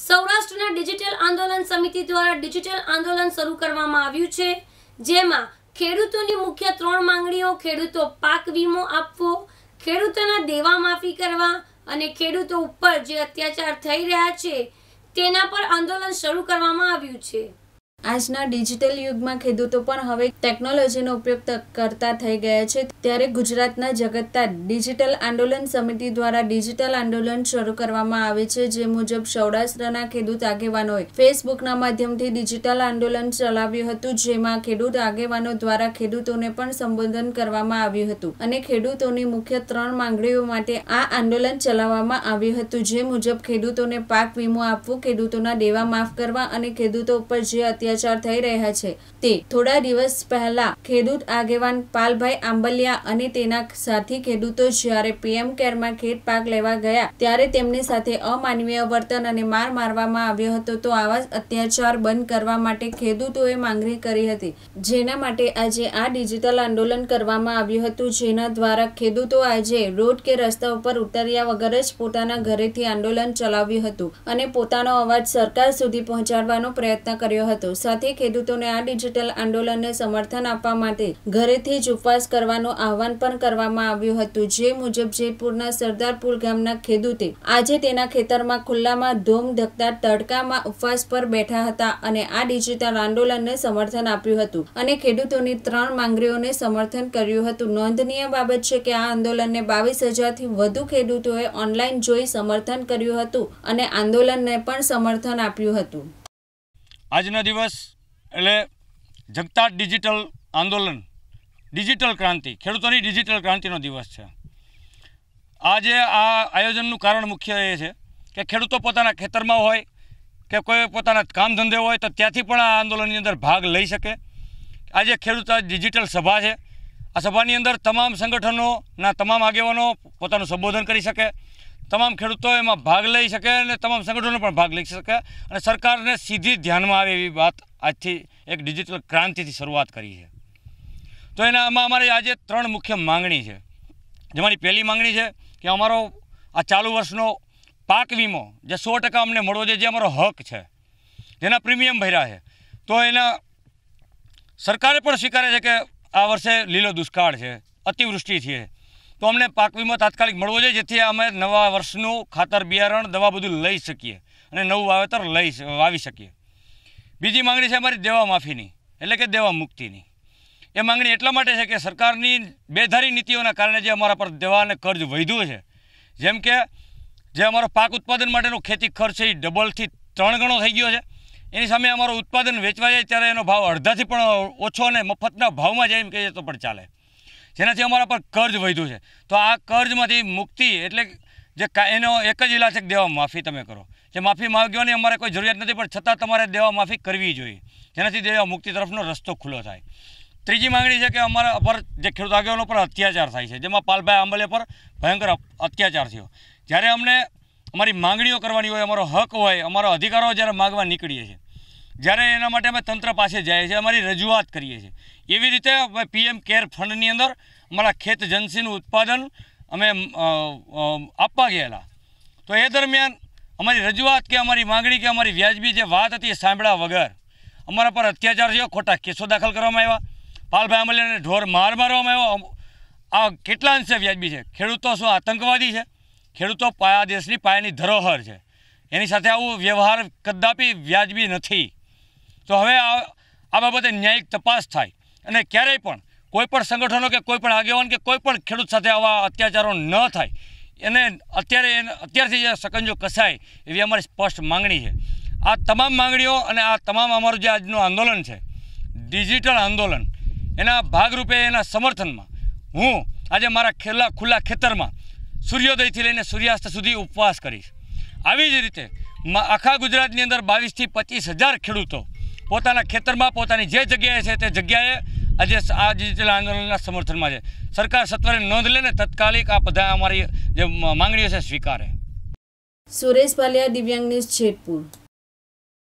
સૌરાષ્ટ્રના ડિજિટલ આંદોલન સમિતિ દ્વારા ડિજિટલ આંદોલન શરૂ કરવામાં આવ્યું છે જેમાં ખેડૂતોની મુખ્ય ત્રણ માંગણીઓ ખેડૂતો પાક વીમો આપવો ખેડૂતોના દેવા માફી કરવા અને ખેડૂતો ઉપર જે અત્યાચાર થઈ રહ્યા છે તેના પર આંદોલન શરૂ કરવામાં આવ્યું છે આજના ડિજિટલ યુગમાં ખેડૂતો પણ હવે ટેકનોલોજીનો ઉપયોગ કરતા થઈ ગયા છે ત્યારે ગુજરાતના જગતતા ડિજિટલ આંદોલન સમિતિ દ્વારા ડિજિટલ આંદોલન શરૂ કરવામાં આવે છે જે મુજબ સૌરાષ્ટ્રના ખેડૂત આગેવાનોએ ફેસબુકના માધ્યમથી ડિજિટલ આંદોલન ચલાવ્યું હતું જેમાં ખેડૂત આગેવાનો દ્વારા ખેડૂતોને પણ સંબોધન કરવામાં આવ્યું હતું અને ખેડૂતોની મુખ્ય ત્રણ માંગણીઓ માટે આ આંદોલન ચલાવવામાં આવ્યું હતું જે મુજબ ખેડૂતોને પાક વીમો આપવો ખેડૂતોના દેવા માફ કરવા અને ખેડૂતો ઉપર જે અત્યારે અત્યાચાર થઈ રહ્યા છે તે થોડા દિવસ પહેલા ખેડૂત આગેવાન પાલભાઈ આંબલિયા અને તેના સાથી ખેડૂતો જ્યારે પીએમ કેરમાં ખેત પાક લેવા ગયા ત્યારે તેમની સાથે અમાનવીય વર્તન અને માર મારવામાં આવ્યો હતો તો આવા અત્યાચાર બંધ કરવા માટે ખેડૂતોએ માંગણી કરી હતી જેના માટે આજે આ ડિજિટલ આંદોલન કરવામાં આવ્યું હતું જેના દ્વારા ખેડૂતો આજે રોડ કે રસ્તા ઉપર ઉતર્યા વગર જ પોતાના ઘરેથી આંદોલન ચલાવ્યું હતું અને પોતાનો અવાજ સરકાર સુધી પહોંચાડવાનો પ્રયત્ન કર્યો હતો સાથે ખેડૂતોને આ ડિજિટલ આંદોલનને સમર્થન આપવા માટે ઘરેથી જ ઉપવાસ કરવાનું આહવાન પણ કરવામાં આવ્યું હતું જે મુજબ જેતપુરના સરદારપુર ગામના ખેડૂતે આજે તેના ખેતરમાં ખુલ્લામાં ધૂમ ધકતા તડકામાં ઉપવાસ પર બેઠા હતા અને આ ડિજિટલ આંદોલનને સમર્થન આપ્યું હતું અને ખેડૂતોની ત્રણ માંગણીઓને સમર્થન કર્યું હતું નોંધનીય બાબત છે કે આ આંદોલનને બાવીસ હજારથી વધુ ખેડૂતોએ ઓનલાઈન જોઈ સમર્થન કર્યું હતું અને આંદોલનને પણ સમર્થન આપ્યું હતું આજના દિવસ એટલે જગતા ડિજિટલ આંદોલન ડિજિટલ ક્રાંતિ ખેડૂતોની ડિજિટલ ક્રાંતિનો દિવસ છે આજે આ આયોજનનું કારણ મુખ્ય એ છે કે ખેડૂતો પોતાના ખેતરમાં હોય કે કોઈ પોતાના કામ ધંધે હોય તો ત્યાંથી પણ આ આંદોલનની અંદર ભાગ લઈ શકે આજે ખેડૂતો ડિજિટલ સભા છે આ સભાની અંદર તમામ સંગઠનોના તમામ આગેવાનો પોતાનું સંબોધન કરી શકે તમામ ખેડૂતો એમાં ભાગ લઈ શકે અને તમામ સંગઠનો પણ ભાગ લઈ શકે અને સરકારને સીધી ધ્યાનમાં આવે એવી વાત આજથી એક ડિજિટલ ક્રાંતિથી શરૂઆત કરી છે તો એનામાં અમારી આજે ત્રણ મુખ્ય માંગણી છે જેમાંની પહેલી માંગણી છે કે અમારો આ ચાલુ વર્ષનો પાક વીમો જે સો ટકા અમને મળવો જોઈએ જે અમારો હક છે જેના પ્રીમિયમ ભર્યા છે તો એના સરકારે પણ સ્વીકારે છે કે આ વર્ષે લીલો દુષ્કાળ છે અતિવૃષ્ટિ છે તો અમને પાક વીમો તાત્કાલિક મળવો જોઈએ જેથી અમે નવા વર્ષનું ખાતર બિયારણ દવા બધું લઈ શકીએ અને નવું વાવેતર લઈ વાવી શકીએ બીજી માંગણી છે અમારી દેવા માફીની એટલે કે દેવા મુક્તિની એ માંગણી એટલા માટે છે કે સરકારની બેધારી નીતિઓના કારણે જે અમારા પર દેવા અને કર્જ વધ્યું છે જેમ કે જે અમારો પાક ઉત્પાદન માટેનો ખેતી ખર્ચ છે એ ડબલથી ત્રણ ગણો થઈ ગયો છે એની સામે અમારું ઉત્પાદન વેચવા જાય ત્યારે એનો ભાવ અડધાથી પણ ઓછો અને મફતના ભાવમાં જાય એમ કહીએ તો પણ ચાલે જેનાથી અમારા પર કર્જ વધ્યું છે તો આ કર્જમાંથી મુક્તિ એટલે જે એનો એક જ ઇલાજ છે દેવા માફી તમે કરો જે માફી માગ્યોની અમારે કોઈ જરૂરિયાત નથી પણ છતાં તમારે દેવા માફી કરવી જોઈએ જેનાથી દેવા મુક્તિ તરફનો રસ્તો ખુલ્લો થાય ત્રીજી માંગણી છે કે અમારા પર જે ખેડૂત આગેવાનો પર અત્યાચાર થાય છે જેમાં પાલભાઈ આંબલે પર ભયંકર અત્યાચાર થયો જ્યારે અમને અમારી માંગણીઓ કરવાની હોય અમારો હક હોય અમારો અધિકારો જ્યારે માગવા નીકળીએ છીએ જ્યારે એના માટે અમે તંત્ર પાસે જઈએ છીએ અમારી રજૂઆત કરીએ છીએ એવી રીતે અમે પીએમ કેર ફંડની અંદર અમારા ખેત જનસીનું ઉત્પાદન અમે આપવા ગયેલા તો એ દરમિયાન અમારી રજૂઆત કે અમારી માગણી કે અમારી વ્યાજબી જે વાત હતી એ સાંભળ્યા વગર અમારા પર અત્યાચાર થયો ખોટા કેસો દાખલ કરવામાં આવ્યા પાલભાઈ અમલિયાને ઢોર માર મારવામાં આવ્યો આ કેટલા અંશે વ્યાજબી છે ખેડૂતો શું આતંકવાદી છે ખેડૂતો પાયા દેશની પાયાની ધરોહર છે એની સાથે આવું વ્યવહાર કદાપી વ્યાજબી નથી તો હવે આ બાબતે ન્યાયિક તપાસ થાય અને ક્યારેય પણ કોઈપણ સંગઠનો કે કોઈપણ આગેવાન કે કોઈપણ ખેડૂત સાથે આવા અત્યાચારો ન થાય એને અત્યારે અત્યારથી જે સકંજો કસાય એવી અમારી સ્પષ્ટ માંગણી છે આ તમામ માંગણીઓ અને આ તમામ અમારું જે આજનું આંદોલન છે ડિજિટલ આંદોલન એના ભાગરૂપે એના સમર્થનમાં હું આજે મારા ખેલા ખુલ્લા ખેતરમાં સૂર્યોદયથી લઈને સૂર્યાસ્ત સુધી ઉપવાસ કરીશ આવી જ રીતે આખા ગુજરાતની અંદર બાવીસથી પચીસ હજાર ખેડૂતો પોતાના ખેતરમાં પોતાની જે જગ્યાએ છે તે જગ્યાએ આજે આ ડિજિટલ આંદોલનના સમર્થનમાં છે સરકાર સત્વરે નોંધ લેને તત્કાલિક આ બધા અમારી જે માંગણીઓ છે સ્વીકારે સુરેશ પાલિયા દિવ્યાંગ ન્યૂઝ છેટપુર